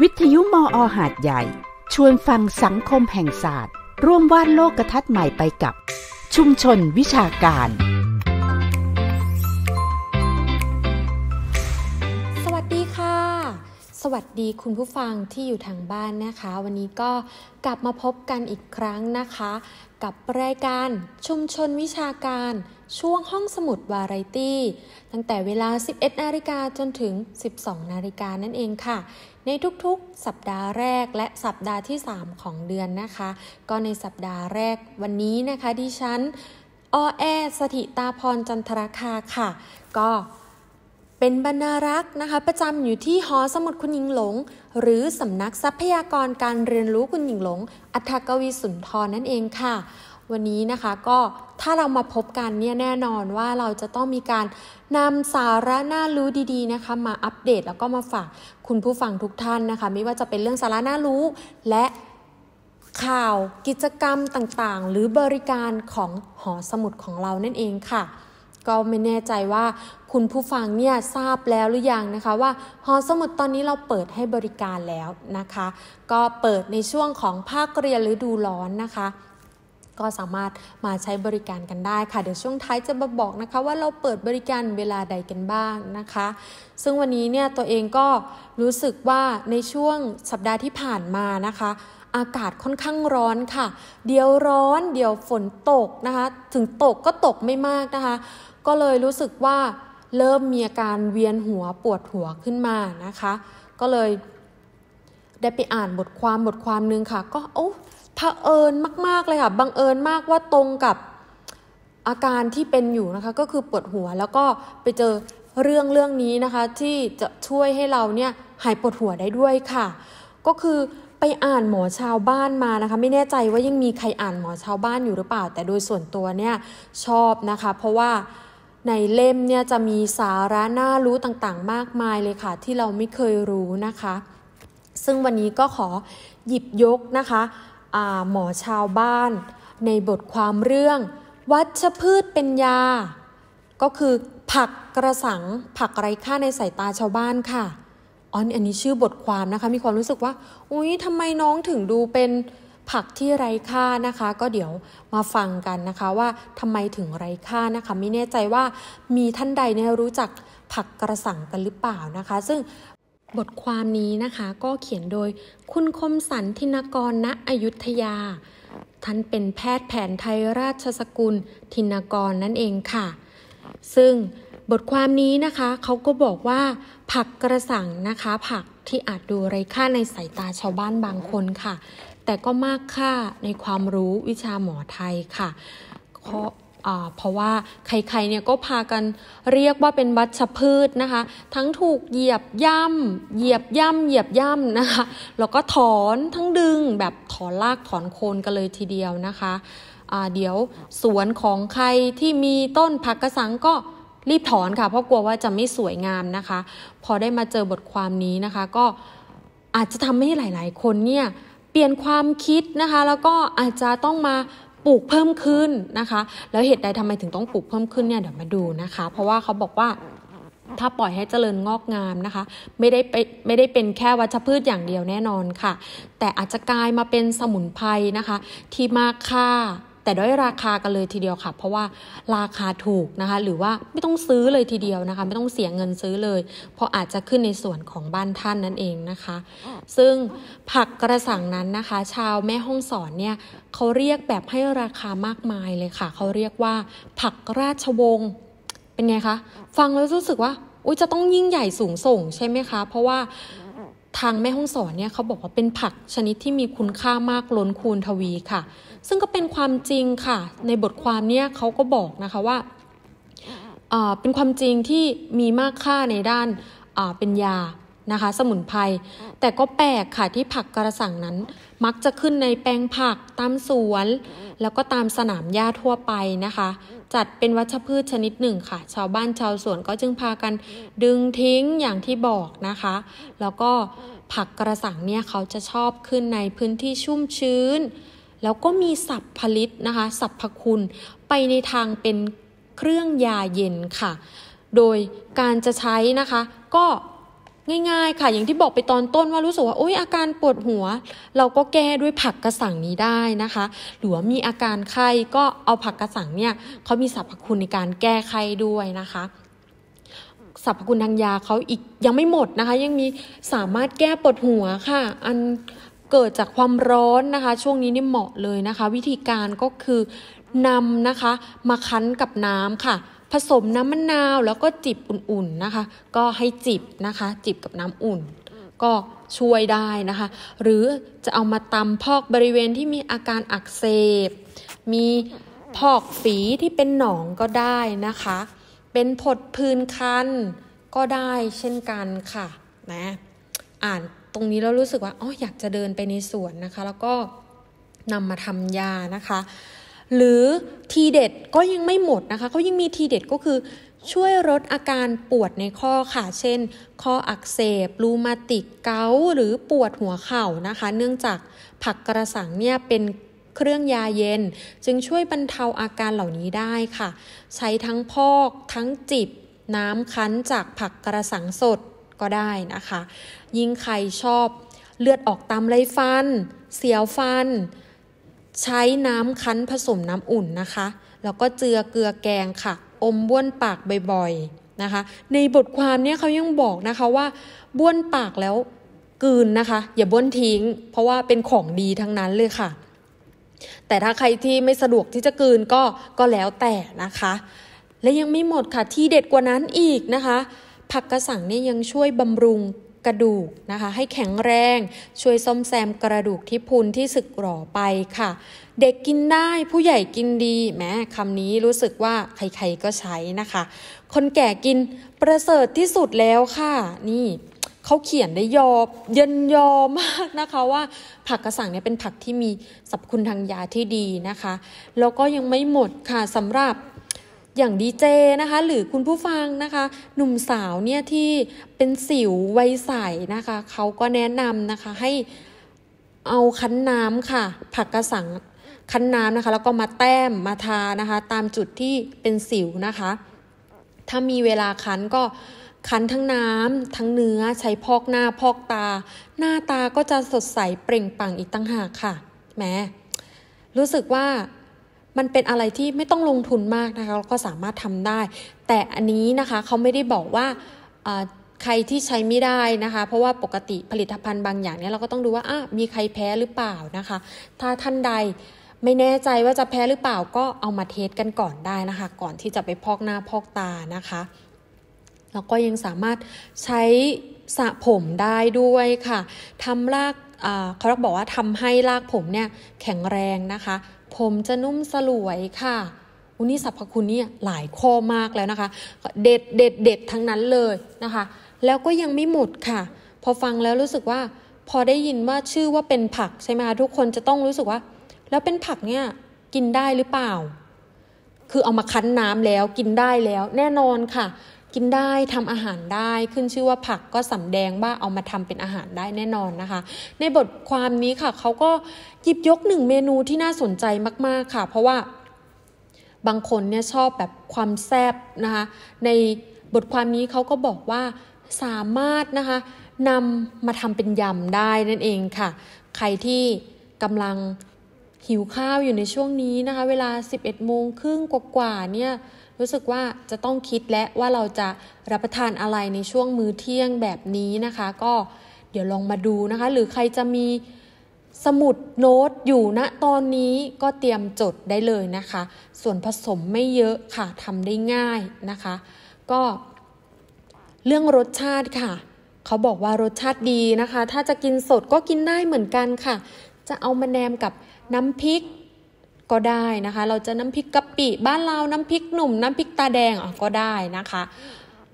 วิทยุมออหาดใหญ่ ชวนฟังสังคมแห่งศาสตร์ ร่วมวาดโลกกระทัดใหม่ไปกับ ชุมชนวิชาการสวัสดีคุณผู้ฟังที่อยู่ทางบ้านนะคะ วันนี้ก็กลับมาพบกันอีกครั้งนะคะ กับรายการชุมชนวิชาการช่วงห้องสมุดวาไรตี้ตั้งแต่เวลา 11 นาฬิกาจนถึง 12 นาฬิกานั่นเองค่ะ ในทุกๆ สัปดาห์แรกและสัปดาห์ที่ 3 ของเดือนนะคะ ก็ในสัปดาห์แรกวันนี้นะคะ ดิฉันออแอสถิตาพรจันทราคาค่ะ ก็เป็นบรรณารักษ์นะคะประจำอยู่ที่หอสมุดคุณหญิงหลงหรือสำนักทรัพยากรการเรียนรู้คุณหญิงหลงอัฐกวีสุนทรนั่นเองค่ะ วันนี้นะคะก็ถ้าเรามาพบกันเนี่ยแน่นอนว่าเราจะต้องมีการนำสาระน่ารู้ดีๆนะคะมาอัปเดตแล้วก็มาฝากคุณผู้ฟังทุกท่านนะคะ ไม่ว่าจะเป็นเรื่องสาระน่ารู้และข่าวกิจกรรมต่างๆ หรือบริการของหอสมุดของเรานั่นเองค่ะก็ไม่แน่ใจว่าคุณผู้ฟังเนี่ยทราบแล้วหรือยังนะคะ ว่าหอสมุดตอนนี้เราเปิดให้บริการแล้วนะคะ ก็เปิดในช่วงของภาคเรียนฤดูร้อนนะคะ ก็สามารถมาใช้บริการกันได้ค่ะ เดี๋ยวช่วงท้ายจะมาบอกนะคะ ว่าเราเปิดบริการเวลาใดกันบ้างนะคะ ซึ่งวันนี้เนี่ยตัวเองก็รู้สึกว่าในช่วงสัปดาห์ที่ผ่านมานะคะ อากาศค่อนข้างร้อนค่ะ เดี๋ยวร้อนเดี๋ยวฝนตกนะคะ ถึงตกก็ตกไม่มากนะคะก็เลยรู้สึกว่าเริ่มมีอาการเวียนหัวปวดหัวขึ้นมานะคะ ก็เลยได้ไปอ่านบทความบทความนึงค่ะ ก็โอ้เผอิญมากๆเลยค่ะบังเอิญมากว่าตรงกับอาการที่เป็นอยู่นะคะก็คือปวดหัวแล้วก็ไปเจอเรื่องเรื่องนี้นะคะที่จะช่วยให้เราเนี่ยหายปวดหัวได้ด้วยค่ะ ก็คือไปอ่านหมอชาวบ้านมานะคะไม่แน่ใจว่ายังมีใครอ่านหมอชาวบ้านอยู่หรือเปล่า แต่โดยส่วนตัวเนี่ยชอบนะคะ เพราะว่าในเล่มเนี่ยจะมีสาระน่ารู้ต่างๆ มากมายเลยค่ะที่เราไม่เคยรู้นะคะ ซึ่งวันนี้ก็ขอหยิบยกนะคะ หมอชาวบ้านในบทความเรื่อง วัชพืชเป็นยาก็คือผักกระสัง ผักไร้ค่าในสายตาชาวบ้านค่ะอ๋ออันนี้ชื่อบทความนะคะมีความรู้สึกว่าอุ๊ยทำไมน้องถึงดูเป็นผักที่ไร้ค่านะคะก็เดี๋ยวมาฟังกันนะคะว่าทำไมถึงไร้ค่านะคะ ไม่แน่ใจว่ามีท่านใดเนี่ยรู้จักผักกระสังกันหรือเปล่านะคะ ซึ่งบทความนี้นะคะก็เขียนโดยคุณคมสันทินกรณอยุธยา ท่านเป็นแพทย์แผนไทยราชสกุล ทินกรนั่นเองค่ะ ซึ่งบทความนี้นะคะเขาก็บอกว่าผักกระสังนะคะ ผักที่อาจดูไร้ค่าในสายตาชาวบ้านบางคนค่ะแต่ก็มากค่าในความรู้วิชาหมอไทยค่ะ เพราะว่าใครๆเนี่ยก็พากันเรียกว่าเป็นวัชพืชนะคะ ทั้งถูกเหยียบย่ำเหยียบย่ำเหยียบย่ำนะคะแล้วก็ถอนทั้งดึงแบบถอนลากถอนโคนกันเลยทีเดียวนะคะเดี๋ยวสวนของใครที่มีต้นผักกระสังก็รีบถอนค่ะ เพราะกลัวว่าจะไม่สวยงามนะคะ พอได้มาเจอบทความนี้นะคะ ก็อาจจะทำให้หลาย ๆคนเนี่ยเปลี่ยนความคิดนะคะแล้วก็อาจจะต้องมาปลูกเพิ่มขึ้นนะคะแล้วเหตุใดทำไมถึงต้องปลูกเพิ่มขึ้นเนี่ยเดี๋ยวมาดูนะคะเพราะว่าเขาบอกว่าถ้าปล่อยให้เจริญงอกงามนะคะ ไม่ได้ไปไม่ได้เป็นแค่วัชพืชอย่างเดียวแน่นอนค่ะแต่อาจจะกลายมาเป็นสมุนไพรนะคะ ที่มากค่าแต่ด้วยราคากันเลยทีเดียวค่ะ เพราะว่าราคาถูกนะคะ หรือว่าไม่ต้องซื้อเลยทีเดียวนะคะ ไม่ต้องเสียเงินซื้อเลย เพราะอาจจะขึ้นในส่วนของบ้านท่านนั่นเองนะคะ ซึ่งผักกระสังนั้นนะคะ ชาวแม่ห้องสอนเนี่ยเขาเรียกแบบให้ราคามากมายเลยค่ะเขาเรียกว่า ผักราชวงศ์เป็นไงคะฟังแล้วรู้สึกว่าอุ้ยจะต้องยิ่งใหญ่สูงส่งใช่ไหมคะ เพราะว่าทางแม่ห้องสอนเนี่ยเขาบอกว่าเป็นผักชนิดที่มีคุณค่ามากล้นคูณทวีค่ะ ซึ่งก็เป็นความจริงค่ะ ในบทความเนี่ยเขาก็บอกนะคะว่า เป็นความจริงที่มีมากค่าในด้านเป็นยานะคะสมุนไพรแต่ก็แปลกค่ะที่ผักกระสังนั้น มักจะขึ้นในแปลงผักตามสวน แล้วก็ตามสนามหญ้าทั่วไปนะคะ จัดเป็นวัชพืชชนิดหนึ่งค่ะ ชาวบ้านชาวสวน ก็จึงพากันดึงทิ้งอย่างที่บอกนะคะ แล้วก็ผักกระสังเนี่ย เขาจะชอบขึ้นในพื้นที่ชุ่มชื้น แล้วก็มีสับผลิตนะคะสับพคุณไปในทางเป็นเครื่องยาเย็นค่ะ โดยการจะใช้นะคะก็ง่ายๆ ค่ะ อย่างที่บอกไปตอนต้นว่ารู้สึกว่าโอ๊ยอาการปวดหัว เราก็แก้ด้วยผักกระสังนี้ได้นะคะ หรือว่ามีอาการไข้ก็เอาผักกระสังเนี่ยเขามีสรรพคุณในการแก้ไข้ด้วยนะคะสรรพคุณทางยาเขาอีกยังไม่หมดนะคะ ยังมีสามารถแก้ปวดหัวค่ะ อันเกิดจากความร้อนนะคะ ช่วงนี้นี่เหมาะเลยนะคะ วิธีการก็คือนำนะคะ มาคั้นกับน้ำค่ะผสมน้ำมะนาวแล้วก็จิบอุ่น ๆนะคะ ก็ให้จิบนะคะ จิบกับน้ำอุ่นก็ช่วยได้นะคะ หรือจะเอามาตำพอกบริเวณที่มีอาการอักเสบ มีพอกฝีที่เป็นหนองก็ได้นะคะ เป็นผดพื้นคันก็ได้เช่นกันค่ะนะอ่านตรงนี้เรารู้สึกว่าอ๋ออยากจะเดินไปในสวนนะคะ แล้วก็นำมาทำยานะคะหรือทีเด็ดก็ยังไม่หมดนะคะ เขายังมีทีเด็ดก็คือช่วยลดอาการปวดในข้อค่ะ เช่น ข้ออักเสบ รูมาติก เกาหรือปวดหัวเข่านะคะ เนื่องจากผักกระสังเนี่ยเป็นเครื่องยาเย็นจึงช่วยบรรเทาอาการเหล่านี้ได้ค่ะ ใช้ทั้งพอกทั้งจิบ น้ำคั้นจากผักกระสังสดก็ได้นะคะ ยิ่งใครชอบ เลือดออกตามไรฟัน เสียวฟันใช้น้ำคั้นผสมน้ำอุ่นนะคะ แล้วก็เจือเกลือแกงค่ะ อมบ้วนปากบ่อยๆนะคะ ในบทความเนี้ยเขายังบอกนะคะว่าบ้วนปากแล้วกืนนะคะ อย่าบ้วนทิ้ง เพราะว่าเป็นของดีทั้งนั้นเลยค่ะ แต่ถ้าใครที่ไม่สะดวกที่จะกืนก็ก็แล้วแต่นะคะ และยังไม่หมดค่ะที่เด็ดกว่านั้นอีกนะคะ ผักกระสังเนี่ยยังช่วยบำรุงกระดูกนะคะให้แข็งแรงช่วยซ่อมแซมกระดูกที่พุนที่สึกหรอไปค่ะ เด็กกินได้ผู้ใหญ่กินดีแม้คำนี้รู้สึกว่าใครๆก็ใช้นะคะ คนแก่กินประเสริฐที่สุดแล้วค่ะ นี่ เขาเขียนได้ยอมเยินยอมมากนะคะว่า ผักกระสังเนี่ยเป็นผักที่มีสรรพคุณทางยาที่ดีนะคะแล้วก็ยังไม่หมดค่ะสำหรับอย่างดีเจนะคะหรือคุณผู้ฟังนะคะหนุ่มสาวเนี่ยที่เป็นสิววัยใสนะคะเขาก็แนะนำนะคะให้เอาคั้นน้ำค่ะ ผักกระสังคั้นน้ำนะคะ แล้วก็มาแต้มมาทานะคะ ตามจุดที่เป็นสิวนะคะ ถ้ามีเวลาคั้นก็คั้นทั้งน้ำทั้งเนื้อใช้พอกหน้าพอกตา หน้าตาก็จะสดใสเปล่งปังอีกตั้งหากค่ะแหมรู้สึกว่ามันเป็นอะไรที่ไม่ต้องลงทุนมากนะคะแล้วก็สามารถทำได้ แต่อันนี้นะคะเขาไม่ได้บอกว่าใครที่ใช้ไม่ได้นะคะ เพราะว่าปกติผลิตภัณฑ์บางอย่างเนี่ยเราก็ต้องดูว่าอ่ะมีใครแพ้หรือเปล่านะคะ ถ้าท่านใดไม่แน่ใจว่าจะแพ้หรือเปล่าก็เอามาเทสกันก่อนได้นะคะ ก่อนที่จะไปพอกหน้าพอกตานะคะแล้วก็ยังสามารถใช้สระผมได้ด้วยค่ะทำรากเขาบอกว่าทำให้รากผมเนี่ยแข็งแรงนะคะผมจะนุ่มสลวยค่ะ อุนี่สรรพคุณเนี่ยหลายข้อมากแล้วนะคะ เด็ดเด็ดเด็ดทั้งนั้นเลยนะคะ แล้วก็ยังไม่หมดค่ะ พอฟังแล้วรู้สึกว่า พอได้ยินว่าชื่อว่าเป็นผัก ใช่ไหมคะทุกคนจะต้องรู้สึกว่าแล้วเป็นผักเนี่ยกินได้หรือเปล่า คือเอามาคั้นน้ำแล้วกินได้แล้วแน่นอนค่ะกินได้ทำอาหารได้ขึ้นชื่อว่าผักก็สำแดงว่าเอามาทำเป็นอาหารได้แน่นอนนะคะ ในบทความนี้ค่ะเขาก็หยิบยกหนึ่งเมนูที่น่าสนใจมากๆค่ะ เพราะว่าบางคนเนี่ยชอบแบบความแซบนะคะ ในบทความนี้เขาก็บอกว่าสามารถนะคะนำมาทำเป็นยำได้นั่นเองค่ะ ใครที่กำลังหิวข้าวอยู่ในช่วงนี้นะคะ เวลา 11 โมงครึ่งกว่าๆเนี่ยรู้สึกว่าจะต้องคิดและว่าเราจะรับประทานอะไรในช่วงมื้อเที่ยงแบบนี้นะคะ ก็เดี๋ยวลองมาดูนะคะ หรือใครจะมีสมุดโน้ตอยู่ณนะตอนนี้ก็เตรียมจดได้เลยนะคะ ส่วนผสมไม่เยอะค่ะทำได้ง่ายนะคะ ก็เรื่องรสชาติค่ะเขาบอกว่ารสชาติดีนะคะ ถ้าจะกินสดก็กินได้เหมือนกันค่ะ จะเอามาแนมกับน้ำพริกก็ได้นะคะ เราจะน้ำพริกกะปิบ้านเรา น้ำพริกหนุ่ม น้ำพริกตาแดงอ่ะก็ได้นะคะ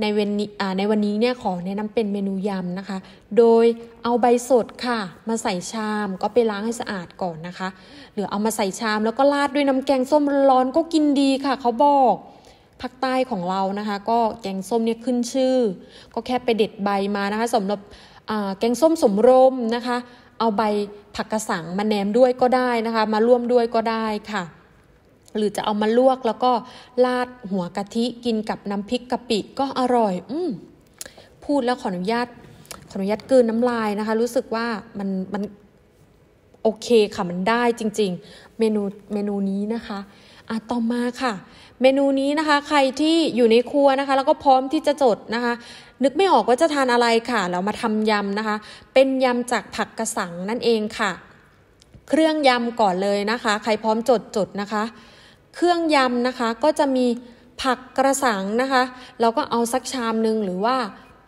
ในวันนี้ในวันนี้เนี่ยขอแนะนำเป็นเมนูยำนะคะ โดยเอาใบสดค่ะ มาใส่ชามก็ไปล้างให้สะอาดก่อนนะคะ หรือเอามาใส่ชามแล้วก็ราดด้วยน้ำแกงส้มร้อนก็กินดีค่ะ เขาบอกภาคใต้ของเรานะคะ ก็แกงส้มเนี่ยขึ้นชื่อ ก็แค่ไปเด็ดใบมานะคะสำหรับแกงส้มสมรมนะคะเอาใบผักกระสังมาแหนมด้วยก็ได้นะคะ มาร่วมด้วยก็ได้ค่ะ หรือจะเอามาลวกแล้วก็ราดหัวกะทิกินกับน้ำพริกกะปิ ก็อร่อย อืพูดแล้วขออนุญาตขออนุญาตกืนน้ำลายนะคะ รู้สึกว่ามันมันโอเคค่ะมันได้จริงๆ เมนูเมนูนี้นะคะ อ่ะต่อมาค่ะ เมนูนี้นะคะ ใครที่อยู่ในครัวนะคะ แล้วก็พร้อมที่จะจดนะคะนึกไม่ออกว่าจะทานอะไรค่ะ เรามาทำยำนะคะ เป็นยำจากผักกระสังนั่นเองค่ะ เครื่องยำก่อนเลยนะคะ ใครพร้อมจดจดนะคะ เครื่องยำนะคะก็จะมีผักกระสังนะคะ เราก็เอาสักชามหนึ่งหรือว่า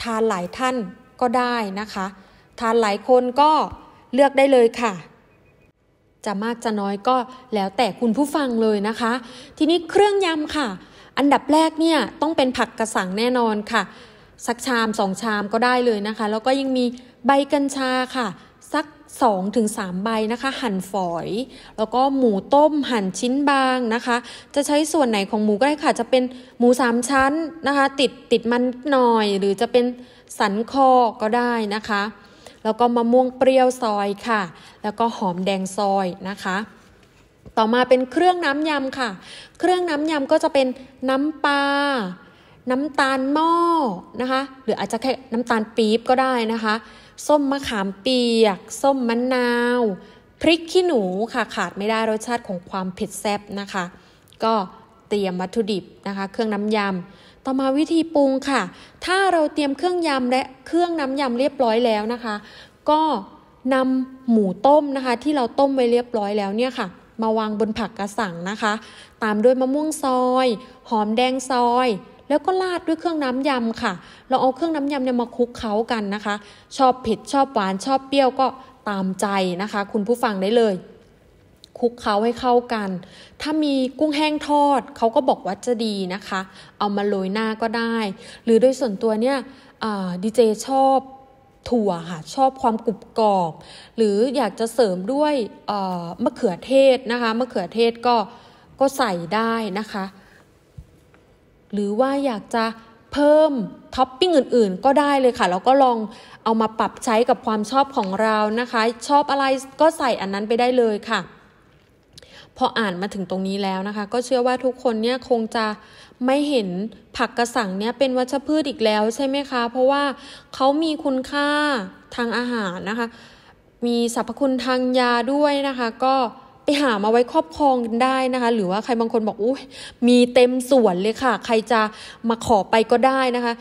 ทานหลายท่านก็ได้นะคะ ทานหลายคนก็เลือกได้เลยค่ะ จะมากจะน้อยก็แล้วแต่คุณผู้ฟังเลยนะคะ ทีนี้เครื่องยำค่ะ อันดับแรกเนี่ยต้องเป็นผักกระสังแน่นอนค่ะสักชามสองชามก็ได้เลยนะคะ แล้วก็ยังมีใบกัญชาค่ะ สัก2-3ถึงใบนะคะ หั่นฝอยแล้วก็หมูต้มหั่นชิ้นบางนะคะ จะใช้ส่วนไหนของหมูก็ได้ค่ะ จะเป็นหมู3ชั้นนะคะติดติดมันหน่อย หรือจะเป็นสันคอก็ได้นะคะแล้วก็มะม่วงเปรี้ยวซอยค่ะ แล้วก็หอมแดงซอยนะคะ ต่อมาเป็นเครื่องน้ำยำค่ะ เครื่องน้ำยำก็จะเป็นน้ำปลาน้ำตาลหม้อนะคะ หรืออาจจะแค่น้ำตาลปี๊บก็ได้นะคะ ส้มมะขามเปียก ส้มมะนาว พริกขี้หนูค่ะขาดไม่ได้รสชาติของความเผ็ดแซ่บนะคะ ก็เตรียมวัตถุดิบนะคะ เครื่องน้ำยำต่อมาวิธีปรุงค่ะ ถ้าเราเตรียมเครื่องยำและเครื่องน้ำยำเรียบร้อยแล้วนะคะ ก็นำหมูต้มนะคะ ที่เราต้มไว้เรียบร้อยแล้วเนี่ยค่ะ มาวางบนผักกระสังนะคะ ตามด้วยมะม่วงซอย หอมแดงซอยแล้วก็ราดด้วยเครื่องน้ำยำค่ะ เราเอาเครื่องน้ำยำเนี่ยมาคลุกเคล้ากันนะคะ ชอบเผ็ดชอบหวานชอบเปรี้ยวก็ตามใจนะคะ คุณผู้ฟังได้เลย คลุกเคล้าให้เข้ากัน ถ้ามีกุ้งแห้งทอดเขาก็บอกว่าจะดีนะคะ เอามาโรยหน้าก็ได้ หรือโดยส่วนตัวเนี่ยดีเจชอบถั่วค่ะ ชอบความกรุบกรอบ หรืออยากจะเสริมด้วยมะเขือเทศนะคะมะเขือเทศก็ก็ใส่ได้นะคะหรือว่าอยากจะเพิ่มท็อปปิ้งอื่น ๆ ก็ได้เลยค่ะแล้วก็ลองเอามาปรับใช้กับความชอบของเรานะคะ ชอบอะไรก็ใส่อันนั้นไปได้เลยค่ะ พออ่านมาถึงตรงนี้แล้วนะคะ ก็เชื่อว่าทุกคนเนี่ยคงจะไม่เห็นผักกระสังเนี่ยเป็นวัชพืชอีกแล้วใช่ไหมคะ เพราะว่าเขามีคุณค่าทางอาหารนะคะ มีสรรพคุณทางยาด้วยนะคะก็ไปหามาไว้ครอบครองกันได้นะคะ หรือว่าใครบางคนบอกอุ้ยมีเต็มสวนเลยค่ะ ใครจะมาขอไปก็ได้นะคะ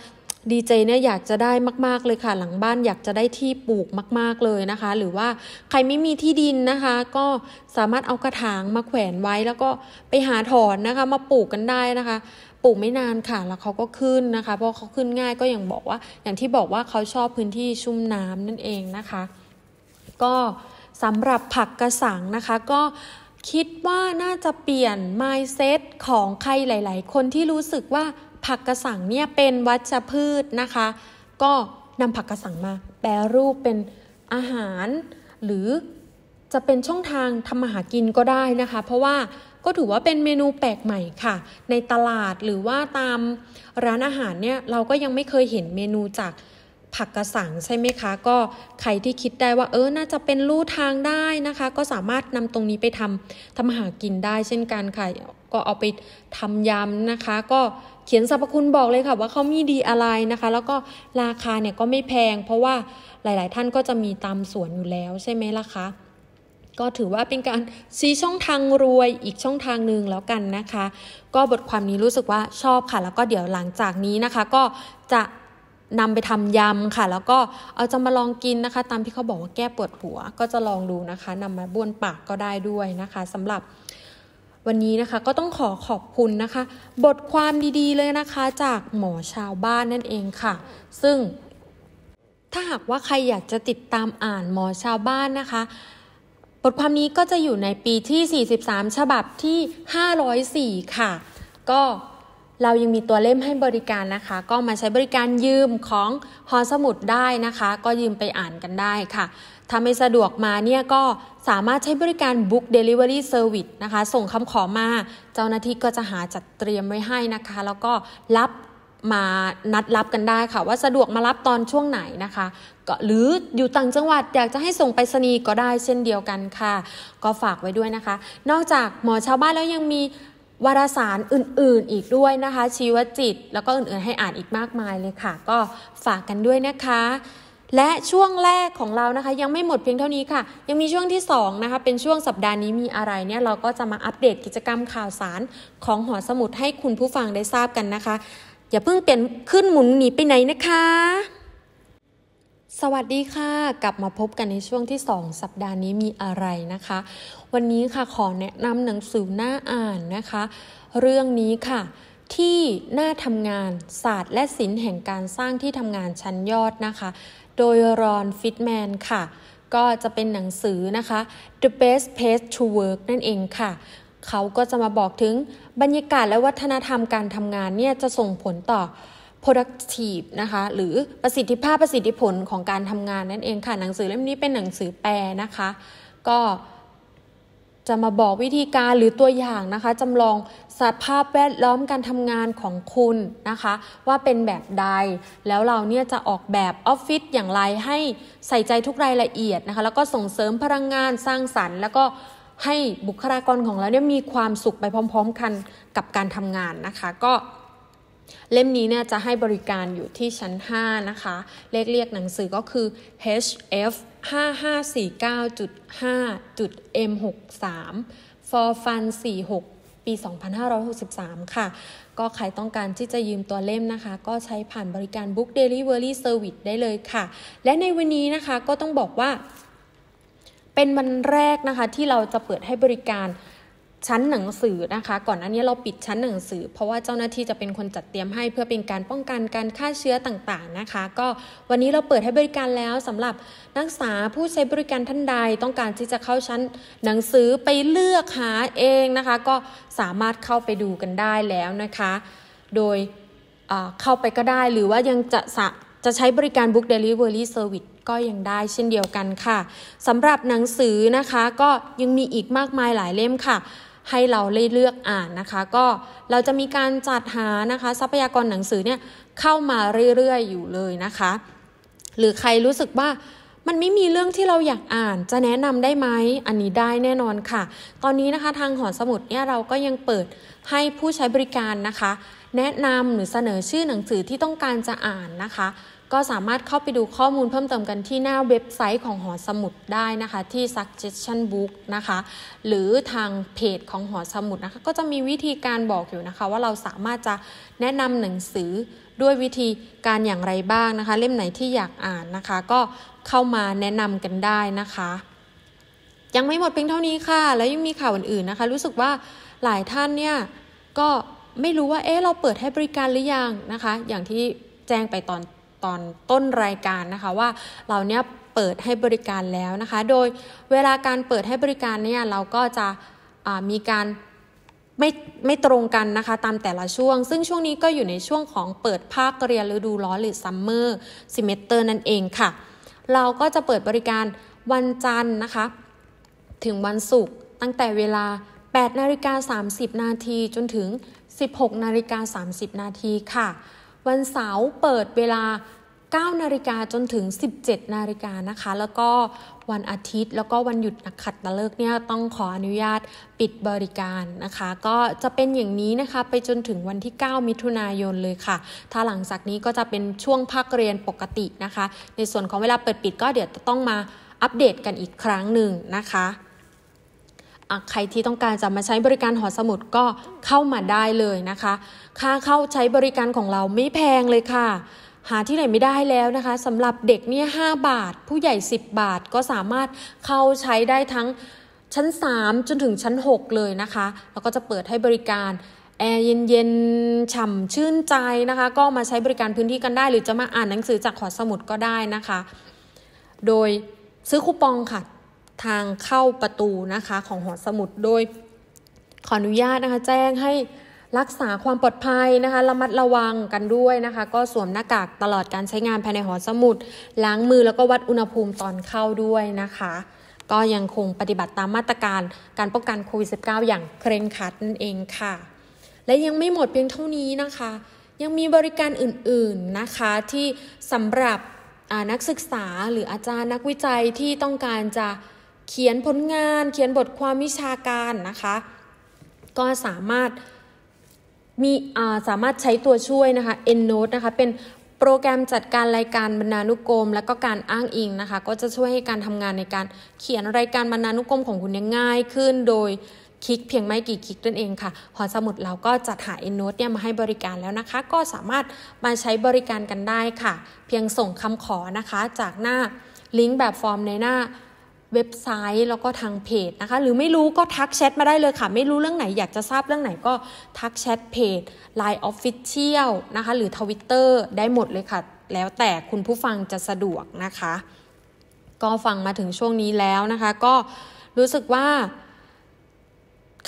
ดีเจเนี่ยอยากจะได้มาก ๆเลยค่ะ หลังบ้านอยากจะได้ที่ปลูกมาก ๆเลยนะคะ หรือว่าใครไม่มีที่ดินนะคะ ก็สามารถเอากระถางมาแขวนไว้ แล้วก็ไปหาถอนนะคะ มาปลูกกันได้นะคะ ปลูกไม่นานค่ะแล้วเขาก็ขึ้นนะคะเพราะเขาขึ้นง่ายก็อย่างบอกว่า อย่างที่บอกว่าเขาชอบพื้นที่ชุ่มน้ำนั่นเองนะคะ ก็สำหรับผักกระสังนะคะก็คิดว่าน่าจะเปลี่ยน mindset ของใครหลาย ๆ คนที่รู้สึกว่าผักกระสังเนี่ยเป็นวัชพืชนะคะ ก็นำผักกระสังมาแปลรูปเป็นอาหาร หรือจะเป็นช่องทางทำมาหากินก็ได้นะคะ เพราะว่าก็ถือว่าเป็นเมนูแปลกใหม่ค่ะ ในตลาดหรือว่าตามร้านอาหารเนี่ยเราก็ยังไม่เคยเห็นเมนูจากผักกระสังใช่ไหมคะก็ใครที่คิดได้ว่าเออน่าจะเป็นลู่ทางได้นะคะ ก็สามารถนำตรงนี้ไปทำทำหากินได้ เช่นกันค่ะก็เอาไปทำยำนะคะ ก็เขียนสรรพคุณบอกเลยค่ะว่าเขามีดีอะไรนะคะ แล้วก็ราคาเนี่ยก็ไม่แพง เพราะว่าหลาย ๆ ท่านก็จะมีตามสวนอยู่แล้วใช่ไหมล่ะคะ ก็ถือว่าเป็นการซีช่องทางรวยอีกช่องทางหนึ่งแล้วกันนะคะ ก็บทความนี้รู้สึกว่าชอบค่ะ แล้วก็เดี๋ยวหลังจากนี้นะคะก็จะนำไปทำยำค่ะแล้วก็เอาจะมาลองกินนะคะตามที่เขาบอกว่าแก้ปวดหัวก็จะลองดูนะคะนำมาบ้วนปากก็ได้ด้วยนะคะสำหรับวันนี้นะคะก็ต้องขอขอบคุณนะคะ บทความดีๆเลยนะคะจากหมอชาวบ้านนั่นเองค่ะ ซึ่งถ้าหากว่าใครอยากจะติดตามอ่านหมอชาวบ้านนะคะ บทความนี้ก็จะอยู่ในปีที่ 43 ฉบับที่ 504 ค่ะ ก็เรายังมีตัวเล่มให้บริการนะคะ ก็มาใช้บริการยืมของหอสมุดได้นะคะ ก็ยืมไปอ่านกันได้ค่ะ ถ้าไม่สะดวกมาเนี่ยก็สามารถใช้บริการ Book Delivery Service นะคะ ส่งคำขอมาเจ้าหน้าที่ก็จะหาจัดเตรียมไว้ให้นะคะ แล้วก็รับมานัดรับกันได้ค่ะ ว่าสะดวกมารับตอนช่วงไหนนะคะก็หรืออยู่ต่างจังหวัดอยากจะให้ส่งไปสนีก็ได้เช่นเดียวกันค่ะ ก็ฝากไว้ด้วยนะคะ นอกจากหมอชาวบ้านแล้วยังมีวารสารอื่นๆอีกด้วยนะคะ ชีวจิตแล้วก็อื่นๆ ให้อ่านอีกมากมายเลยค่ะ ก็ฝากกันด้วยนะคะ และช่วงแรกของเรานะคะ ยังไม่หมดเพียงเท่านี้ค่ะ ยังมีช่วงที่2นะคะ เป็นช่วงสัปดาห์นี้มีอะไรเนี่ยเราก็จะมาอัปเดตกิจกรรมข่าวสารของหอสมุดให้คุณผู้ฟังได้ทราบกันนะคะ อย่าเพิ่งเปลี่ยนขึ้นหมุนหนีไปไหนนะคะสวัสดีค่ะ กลับมาพบกันในช่วงที่ 2 สัปดาห์นี้มีอะไรนะคะ วันนี้ค่ะ ขอแนะนำหนังสือหน้าอ่านนะคะ เรื่องนี้ค่ะที่หน้าทำงานศาสตร์ และศิลป์แห่งการสร้างที่ทำงานชั้นยอดนะคะ โดยรอนฟิตแมนค่ะ ก็จะเป็นหนังสือนะคะ The Best Place to Work นั่นเองค่ะ เขาก็จะมาบอกถึงบรรยากาศและวัฒนธรรมการทำงานเนี่ยจะส่งผลต่อ productive นะคะ หรือประสิทธิภาพประสิทธิผลของการทำงานนั่นเอง ค่ะ หนังสือเล่มนี้เป็นหนังสือแปลนะคะ ก็จะมาบอกวิธีการหรือตัวอย่างนะคะจำลองสภาพแวดล้อมการทำงานของคุณนะคะ ว่าเป็นแบบใดแล้วเราเนี่ยจะออกแบบออฟฟิศอย่างไรให้ใส่ใจทุกรายละเอียดนะคะ แล้วก็ส่งเสริมพลังงานสร้างสรรค์ แล้วก็ให้บุคลากรของเราเนี่ยมีความสุขไปพร้อม ๆ กันกับการทำงานนะคะ ก็เล่มนี้เนี่ยจะให้บริการอยู่ที่ชั้น5นะคะ เลขเรียกหนังสือก็คือ HF 5549.5.M 63 for fun 46 ปี 2563ค่ะ ก็ใครต้องการที่จะยืมตัวเล่มนะคะ ก็ใช้ผ่านบริการ Book Delivery Service ได้เลยค่ะ และในวันนี้นะคะก็ต้องบอกว่า เป็นวันแรกนะคะที่เราจะเปิดให้บริการชั้นหนังสือนะคะ ก่อนหน้านี้เราปิดชั้นหนังสือเพราะว่าเจ้าหน้าที่จะเป็นคนจัดเตรียมให้เพื่อเป็นการป้องกันการฆ่าเชื้อต่างๆนะคะ ก็วันนี้เราเปิดให้บริการแล้ว สำหรับนักศึกษาผู้ใช้บริการท่านใดต้องการที่จะเข้าชั้นหนังสือไปเลือกหาเองนะคะ ก็สามารถเข้าไปดูกันได้แล้วนะคะ โดยเข้าไปก็ได้หรือว่ายังจะจะใช้บริการ Book Delivery Service ก็ยังได้เช่นเดียวกันค่ะสำหรับหนังสือนะคะก็ยังมีอีกมากมายหลายเล่มค่ะให้เราเลือกอ่านนะคะ ก็เราจะมีการจัดหานะคะ ทรัพยากรหนังสือเนี่ยเข้ามาเรื่อยๆอยู่เลยนะคะ หรือใครรู้สึกว่ามันไม่มีเรื่องที่เราอยากอ่าน จะแนะนำได้ไหมอันนี้ได้แน่นอนค่ะ ตอนนี้นะคะทางหอสมุดเนี่ยเราก็ยังเปิดให้ผู้ใช้บริการนะคะ แนะนำหรือเสนอชื่อหนังสือที่ต้องการจะอ่านนะคะก็สามารถเข้าไปดูข้อมูลเพิ่มเติมกันที่หน้าเว็บไซต์ของหอสมุดได้นะคะที่ suggestion book นะคะหรือทางเพจของหอสมุดนะคะก็จะมีวิธีการบอกอยู่นะคะ ว่าเราสามารถจะแนะนำหนังสือด้วยวิธีการอย่างไรบ้างนะคะ เล่มไหนที่อยากอ่านนะคะ ก็เข้ามาแนะนำกันได้นะคะ ยังไม่หมดเพียงเท่านี้ค่ะแล้วยังมีข่าวอื่นๆนะคะ รู้สึกว่าหลายท่านเนี่ยก็ไม่รู้ว่าเอ๊ะเราเปิดให้บริการหรือยังนะคะ อย่างที่แจ้งไปตอนตอนต้นรายการนะคะว่าเราเนี่ยเปิดให้บริการแล้วนะคะ โดยเวลาการเปิดให้บริการเนี่ยเราก็จะมีการ ไม่ไม่ตรงกันนะคะ ตามแต่ละช่วง ซึ่งช่วงนี้ก็อยู่ในช่วงของเปิดภาคเรียนฤดูร้อนหรือซัมเมอร์ซิเมสเตอร์นั่นเองค่ะ เราก็จะเปิดบริการวันจันทร์นะคะถึงวันศุกร์ตั้งแต่เวลา8นาฬิกา30นาทีจนถึง 16นาฬิกา30นาทีค่ะวันเสาร์เปิดเวลา 9 นาฬิกาจนถึง 17 นาฬิกานะคะ แล้วก็วันอาทิตย์แล้วก็วันหยุดนักขัดตะเลิกเนี่ยต้องขออนุญาตปิดบริการนะคะ ก็จะเป็นอย่างนี้นะคะไปจนถึงวันที่ 9 มิถุนายนเลยค่ะ ถ้าหลังจากนี้ก็จะเป็นช่วงภาคเรียนปกตินะคะ ในส่วนของเวลาเปิดปิดก็เดี๋ยวจะต้องมาอัปเดตกันอีกครั้งหนึ่งนะคะใครที่ต้องการจะมาใช้บริการหอสมุดก็เข้ามาได้เลยนะคะ ค่าเข้าใช้บริการของเราไม่แพงเลยค่ะ หาที่ไหนไม่ได้แล้วนะคะสำหรับเด็กเนี่ย5บาท ผู้ใหญ่ 10 บาทก็สามารถเข้าใช้ได้ทั้งชั้น 3 จนถึงชั้น 6 เลยนะคะแล้วก็จะเปิดให้บริการแอร์เย็นๆฉ่ำชื่นใจนะคะ ก็มาใช้บริการพื้นที่กันได้ หรือจะมาอ่านหนังสือจากขอสมุดก็ได้นะคะ โดยซื้อคูปองค่ะทางเข้าประตูนะคะของหอสมุดโดยขออนุญาตนะคะ แจ้งให้รักษาความปลอดภัยนะคะระมัดระวังกันด้วยนะคะก็สวมหน้ากากตลอดการใช้งานภายในหอสมุดล้างมือแล้วก็วัดอุณหภูมิตอนเข้าด้วยนะคะ ก็ยังคงปฏิบัติตามมาตรการการป้องกันโควิด -19 อย่างเคร่งครัดนั่นเองค่ะและยังไม่หมดเพียงเท่านี้นะคะ ยังมีบริการอื่นๆนะคะที่สำหรับนักศึกษาหรืออาจารย์นักวิจัยที่ต้องการจะเขียนผลงานเขียนบทความวิชาการนะคะ ก็สามารถมีสามารถใช้ตัวช่วยนะคะ EndNote นะคะเป็นโปรแกรมจัดการรายการบรรณานุกรม และก็การอ้างอิงนะคะก็จะช่วยให้การทำงานในการ เขียนรายการบรรณานุกรมของคุณง่ายขึ้นโดยคลิกเพียงไม่กี่คลิกนั่นเองค่ะหอสมุดเราก็จัดหา EndNote เนี่ยมาให้บริการแล้วนะคะ ก็สามารถมาใช้บริการกันได้ค่ะ เพียงส่งคำขอนะคะจากหน้าลิงก์แบบฟอร์มในหน้าเว็บไซต์แล้วก็ทางเพจนะคะหรือไม่รู้ก็ทักแชทมาได้เลยค่ะ ไม่รู้เรื่องไหนอยากจะทราบเรื่องไหนก็ทักแชทเพจ Line Official นะคะหรือ Twitter ได้หมดเลยค่ะ แล้วแต่คุณผู้ฟังจะสะดวกนะคะ ก็ฟังมาถึงช่วงนี้แล้วนะคะ ก็รู้สึกว่า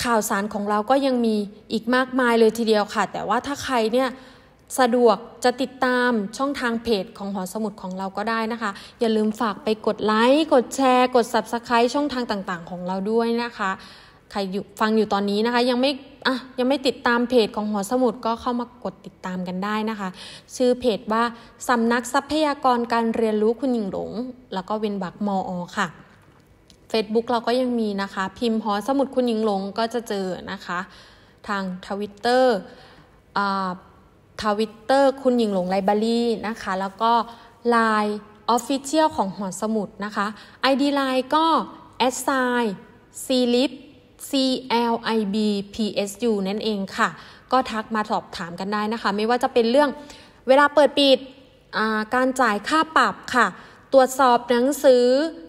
ข่าวสารของเราก็ยังมีอีกมากมายเลยทีเดียวค่ะ แต่ว่าถ้าใครเนี่ยสะดวกจะติดตามช่องทางเพจของหอสมุดของเราก็ได้นะคะ อย่าลืมฝากไปกดไลค์กดแชร์กด Subscribe ช่องทางต่างๆ ของเราด้วยนะคะใครอยู่ฟังอยู่ตอนนี้นะคะยังไม่อ่ะยังไม่ติดตามเพจของหอสมุดก็เข้ามากดติดตามกันได้นะคะ ชื่อเพจว่าสำนักทรัพยากรการเรียนรู้คุณหญิงหลงแล้วก็เวนบักมออค่ะ Facebook เราก็ยังมีนะคะ พิมพ์หอสมุดคุณหญิงหลงก็จะเจอนะคะ ทางทวิตเตอร์อ่าทวิตเตอร์คุณหญิงหลงไลบารีนะคะแล้วก็ Line Official ของหอสมุดนะคะ ID Line ก็ s i c l i p c l i b p s u นั่นเองค่ะ ก็ทักมาสอบถามกันได้นะคะ ไม่ว่าจะเป็นเรื่องเวลาเปิดปิดการจ่ายค่าปรับค่ะ ตรวจสอบหนังสือ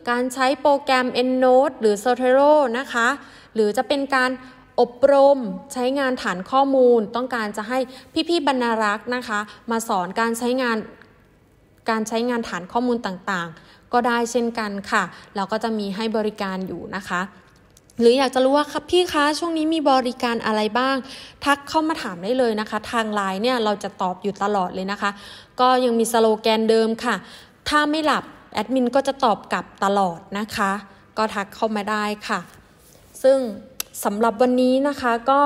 การใช้โปรแกรม EndNote หรือ Zotero นะคะหรือจะเป็นการอบรมใช้งานฐานข้อมูล ต้องการจะให้ พี่ๆบรรณรักษ์นะคะ มาสอนการใช้งานการใช้งานฐานข้อมูลต่างๆ ก็ได้เช่นกันค่ะ เราก็จะมีให้บริการอยู่นะคะ หรืออยากจะรู้ว่าครับพี่คะช่วงนี้มีบริการอะไรบ้าง ทักเข้ามาถามได้เลยนะคะ ทางไลน์เนี่ยเราจะตอบอยู่ตลอดเลยนะคะ ก็ยังมีสโลแกนเดิมค่ะ ถ้าไม่หลับแอดมินก็จะตอบกลับตลอดนะคะ ก็ทักเข้ามาได้ค่ะ ซึ่งสำหรับวันนี้นะคะก็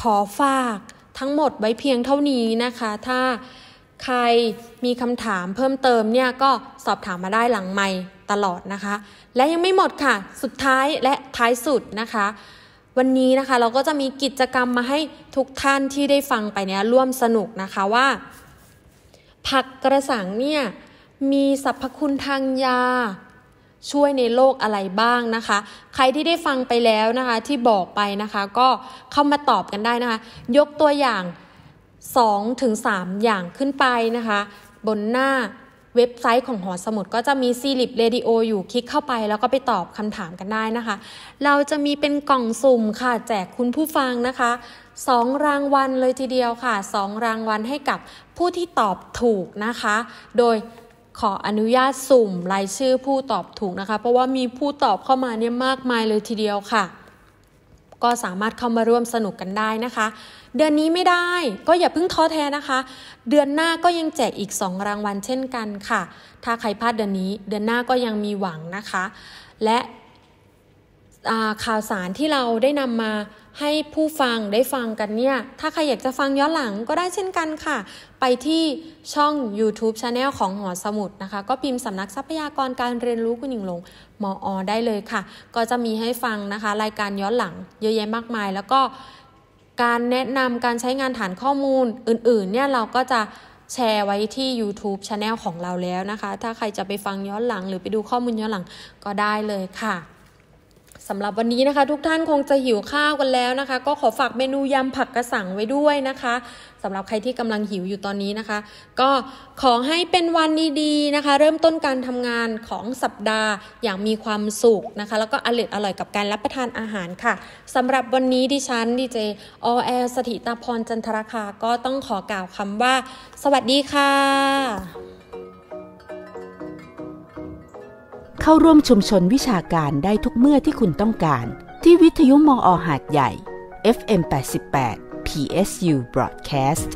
ขอฝากทั้งหมดไว้เพียงเท่านี้นะคะ ถ้าใครมีคำถามเพิ่มเติมเนี่ยก็สอบถามมาได้หลังไม่ตลอดนะคะ และยังไม่หมดค่ะสุดท้ายและท้ายสุดนะคะ วันนี้นะคะเราก็จะมีกิจกรรมมาให้ทุกท่านที่ได้ฟังไปเนี่ยร่วมสนุกนะคะว่า ผักกระสังเนี่ยมีสรรพคุณทางยาช่วยในโลกอะไรบ้างนะคะ ใครที่ได้ฟังไปแล้วนะคะที่บอกไปนะคะก็เข้ามาตอบกันได้นะคะ ยกตัวอย่าง 2-3 อย่างขึ้นไปนะคะ บนหน้าเว็บไซต์ของหอสมุดก็จะมีซีลิปเรดิโออยู่คลิกเข้าไปแล้วก็ไปตอบคำถามกันได้นะคะ เราจะมีเป็นกล่องสุ่มค่ะแจกคุณผู้ฟังนะคะ 2 รางวัลเลยทีเดียวค่ะ 2 รางวัลให้กับผู้ที่ตอบถูกนะคะ โดยขออนุญาตสุ่มรายชื่อผู้ตอบถูกนะคะ เพราะว่ามีผู้ตอบเข้ามาเนี่ยมากมายเลยทีเดียวค่ะ ก็สามารถเข้ามาร่วมสนุกกันได้นะคะ เดือนนี้ไม่ได้ก็อย่าเพิ่งท้อแท้นะคะ เดือนหน้าก็ยังแจกอีก 2 รางวัลเช่นกันค่ะ ถ้าใครพลาดเดือนนี้เดือนหน้าก็ยังมีหวังนะคะ และข่าวสารที่เราได้นำมาให้ผู้ฟังได้ฟังกันเนี่ย ถ้าใครอยากจะฟังย้อนหลังก็ได้เช่นกันค่ะ ไปที่ช่อง YouTube c h a n e l ของหอสมุดนะคะ ก็พิมพ์สำนักทรัพยากรการเรียนรู้คุณหญิงลงมออได้เลยค่ะ ก็จะมีให้ฟังนะคะ รายการย้อนหลังเยอะแยะมากมาย แล้วก็การแนะนำการใช้งานฐานข้อมูลอื่นๆ เนี่ยเราก็จะแชร์ไว้ที่ YouTube c h a n e l ของเราแล้วนะคะ ถ้าใครจะไปฟังย้อนหลัง หรือไปดูข้อมูลย้อนหลังก็ได้เลยค่ะสำหรับวันนี้นะคะทุกท่านคงจะหิวข้าวกันแล้วนะคะ ก็ขอฝากเมนูยำผักกระสังไว้ด้วยนะคะสำหรับใครที่กำลังหิวอยู่ตอนนี้นะคะ ก็ขอให้เป็นวันดีๆนะคะ เริ่มต้นการทำงานของสัปดาห์อย่างมีความสุขนะคะ แล้วก็อร่อยอร่อยกับการรับประทานอาหารค่ะสำหรับวันนี้ดิฉันดีเจอแอลสถิตาพรจันทรคาก็ต้องขอกล่าวคำว่า สวัสดีค่ะเข้าร่วมชุมชนวิชาการได้ทุกเมื่อที่คุณต้องการ ที่วิทยุมออหาดใหญ่ FM 88 PSU Broadcast